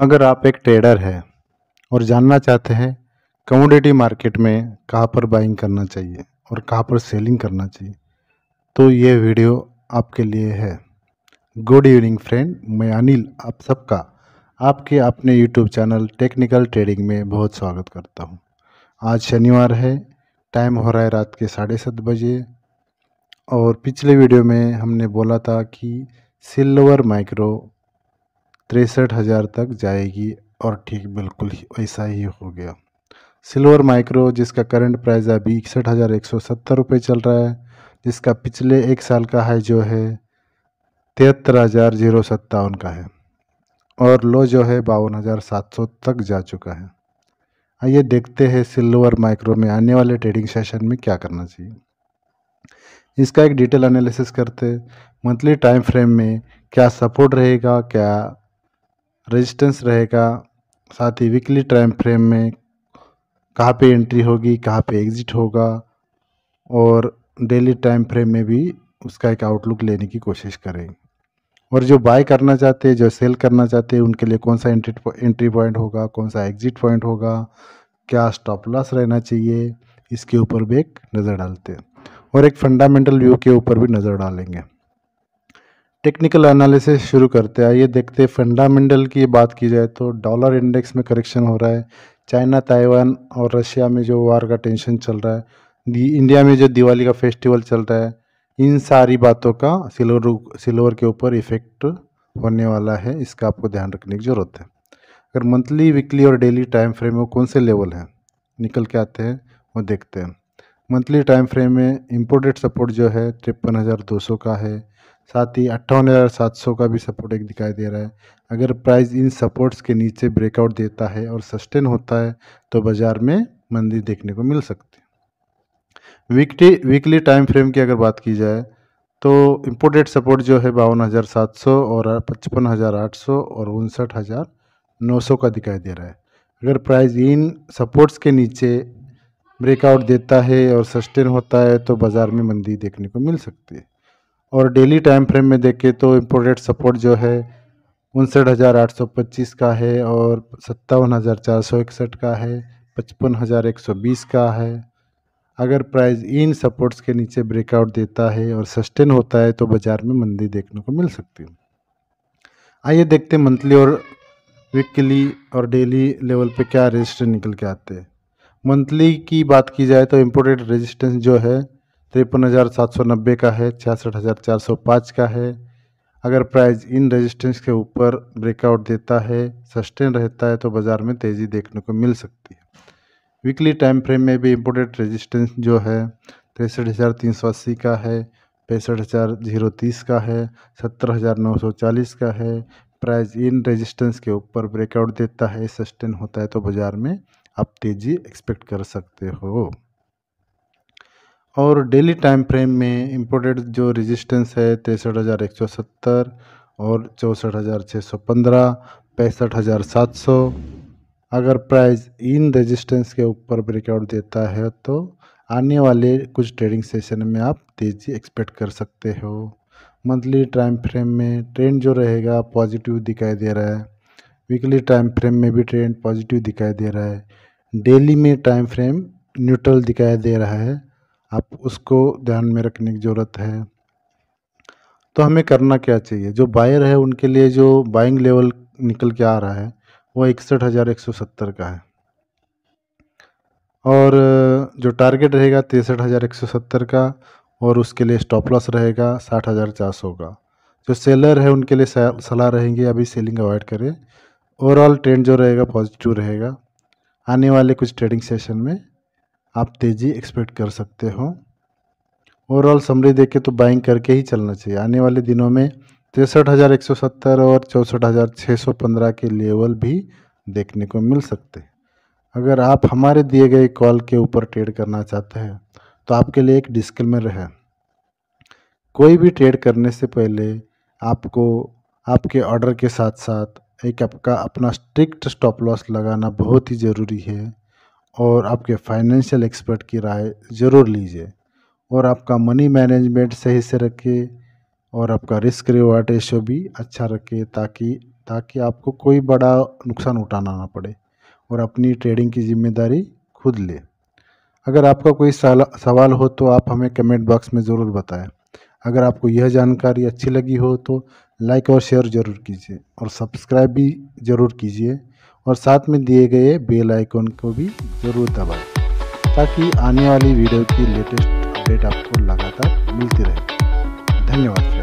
अगर आप एक ट्रेडर है और जानना चाहते हैं कमोडिटी मार्केट में कहाँ पर बाइंग करना चाहिए और कहाँ पर सेलिंग करना चाहिए तो ये वीडियो आपके लिए है गुड इवनिंग फ्रेंड मैं अनिल आप सबका आपके अपने यूट्यूब चैनल टेक्निकल ट्रेडिंग में बहुत स्वागत करता हूँ आज शनिवार है टाइम हो रहा है रात के साढ़े सात बजे और पिछले वीडियो में हमने बोला था कि सिल्वर माइक्रो तिरसठ हज़ार तक जाएगी और ठीक बिल्कुल ऐसा ही हो गया सिल्वर माइक्रो जिसका करंट प्राइस अभी इकसठ हज़ार एक सौ सत्तर रुपये चल रहा है जिसका पिछले एक साल का हाई जो है तिहत्तर हज़ार जीरो सत्तावन का है और लो जो है बावन हज़ार सात सौ तक जा चुका है आइए देखते हैं सिल्वर माइक्रो में आने वाले ट्रेडिंग सेशन में क्या करना चाहिए इसका एक डिटेल एनालिसिस करते मंथली टाइम फ्रेम में क्या सपोर्ट रहेगा क्या रेजिस्टेंस रहेगा साथ ही वीकली टाइम फ्रेम में कहाँ पे एंट्री होगी कहाँ पे एग्ज़िट होगा और डेली टाइम फ्रेम में भी उसका एक आउटलुक लेने की कोशिश करें और जो बाय करना चाहते हैं जो सेल करना चाहते हैं उनके लिए कौन सा एंट्री एंट्री पॉइंट होगा कौन सा एग्ज़िट पॉइंट होगा क्या स्टॉप लॉस रहना चाहिए इसके ऊपर भी एक नज़र डालते हैं और एक फंडामेंटल व्यू के ऊपर भी नज़र डालेंगे टेक्निकल एनालिसिस शुरू करते हैं आइए देखते हैं फंडामेंटल की बात की जाए तो डॉलर इंडेक्स में करेक्शन हो रहा है चाइना ताइवान और रशिया में जो वार का टेंशन चल रहा है इंडिया में जो दिवाली का फेस्टिवल चल रहा है इन सारी बातों का सिल्वर सिल्वर के ऊपर इफेक्ट होने वाला है इसका आपको ध्यान रखने की ज़रूरत है अगर मंथली वीकली और डेली टाइम फ्रेम में कौन से लेवल हैं निकल के आते हैं वो देखते हैं मंथली टाइम फ्रेम में इम्पोर्टेड सपोर्ट जो है तिरपन हज़ार दो सौ का है साथ ही अट्ठावन हज़ार सात सौ का भी सपोर्ट एक दिखाई दे रहा है अगर प्राइस इन सपोर्ट्स के नीचे ब्रेकआउट देता है और सस्टेन होता है तो बाज़ार में मंदी देखने को मिल सकती है वीकली वीकली टाइम फ्रेम की अगर बात की जाए तो इम्पोर्टेड सपोर्ट जो है बावन हज़ार सात सौ और पचपन हज़ार आठ सौ और उनसठ हज़ार नौ सौ का दिखाई दे रहा है अगर प्राइस इन सपोर्ट्स के नीचे ब्रेकआउट देता है और सस्टेन होता है तो बाज़ार में मंदी देखने को मिल सकती है और डेली टाइम फ्रेम में देखें तो इम्पोर्टेड सपोर्ट जो है उनसठ हज़ार आठ सौ पच्चीस का है और सत्तावन हज़ार चार सौ इकसठ का है पचपन हज़ार एक सौ बीस का है अगर प्राइस इन सपोर्ट्स के नीचे ब्रेकआउट देता है और सस्टेन होता है तो बाज़ार में मंदी देखने को मिल सकती है आइए देखते हैं मंथली और वीकली और डेली लेवल पे क्या रेजिस्टेंस निकल के आते हैं मंथली की बात की जाए तो इम्पोर्टेड रेजिस्टेंस जो है तिरपन हज़ार सात सौ नब्बे का है छियासठ हज़ार चार सौ पाँच का है अगर प्राइस इन रेजिस्टेंस के ऊपर ब्रेकआउट देता है सस्टेन रहता है तो बाज़ार में तेज़ी देखने को मिल सकती है वीकली टाइम फ्रेम में भी इम्पोर्टेड रेजिस्टेंस जो है तिरसठ हज़ार तीन सौ अस्सी का है पैंसठ हज़ार जीरो तीस का है सत्तर हज़ार नौ सौ चालीस का है प्राइस इन रेजिस्टेंस के ऊपर ब्रेकआउट देता है सस्टेन होता है तो बाज़ार में आप तेज़ी एक्सपेक्ट कर सकते हो और डेली टाइम फ्रेम में इम्पोर्टेड जो रेजिस्टेंस है तिरसठ हज़ार एक सौ सत्तर और चौंसठ हज़ार छः सौ पंद्रह पैंसठ हज़ार सात सौ अगर प्राइस इन रेजिस्टेंस के ऊपर ब्रेकआउट देता है तो आने वाले कुछ ट्रेडिंग सेशन में आप तेज़ी एक्सपेक्ट कर सकते हो मंथली टाइम फ्रेम में ट्रेंड जो रहेगा पॉजिटिव दिखाई दे रहा है वीकली टाइम फ्रेम में भी ट्रेंड पॉजिटिव दिखाई दे रहा है डेली में टाइम फ्रेम न्यूट्रल दिखाई दे रहा है आप उसको ध्यान में रखने की ज़रूरत है तो हमें करना क्या चाहिए जो बायर है उनके लिए जो बाइंग लेवल निकल के आ रहा है वो इकसठ हज़ार एक सौ सत्तर का है और जो टारगेट रहेगा तिरसठ हज़ार एक सौ सत्तर का और उसके लिए स्टॉप लॉस रहेगा साठ हज़ार चार सौ का जो सेलर है उनके लिए सलाह रहेंगी अभी सेलिंग अवॉइड करें ओवरऑल ट्रेंड जो रहेगा पॉजिटिव रहेगा आने वाले कुछ ट्रेडिंग सेशन में आप तेज़ी एक्सपेक्ट कर सकते हो ओवरऑल समरी देख के तो बाइंग करके ही चलना चाहिए आने वाले दिनों में तिरसठ हज़ार एक सौ सत्तर और चौंसठ हज़ार छः सौ पंद्रह के लेवल भी देखने को मिल सकते हैं अगर आप हमारे दिए गए कॉल के ऊपर ट्रेड करना चाहते हैं तो आपके लिए एक डिस्क्लेमर है कोई भी ट्रेड करने से पहले आपको आपके ऑर्डर के साथ साथ एक आपका अपना स्ट्रिक्ट स्टॉप लॉस लगाना बहुत ही ज़रूरी है और आपके फाइनेंशियल एक्सपर्ट की राय ज़रूर लीजिए और आपका मनी मैनेजमेंट सही से रखे और आपका रिस्क रिवार्ड रेशो भी अच्छा रखे ताकि ताकि आपको कोई बड़ा नुकसान उठाना ना पड़े और अपनी ट्रेडिंग की जिम्मेदारी खुद ले अगर आपका कोई सवाल हो तो आप हमें कमेंट बॉक्स में ज़रूर बताएं अगर आपको यह जानकारी अच्छी लगी हो तो लाइक और शेयर ज़रूर कीजिए और सब्सक्राइब भी ज़रूर कीजिए और साथ में दिए गए बेल आइकॉन को भी ज़रूर दबाएं ताकि आने वाली वीडियो की लेटेस्ट अपडेट आपको लगातार मिलती रहे धन्यवाद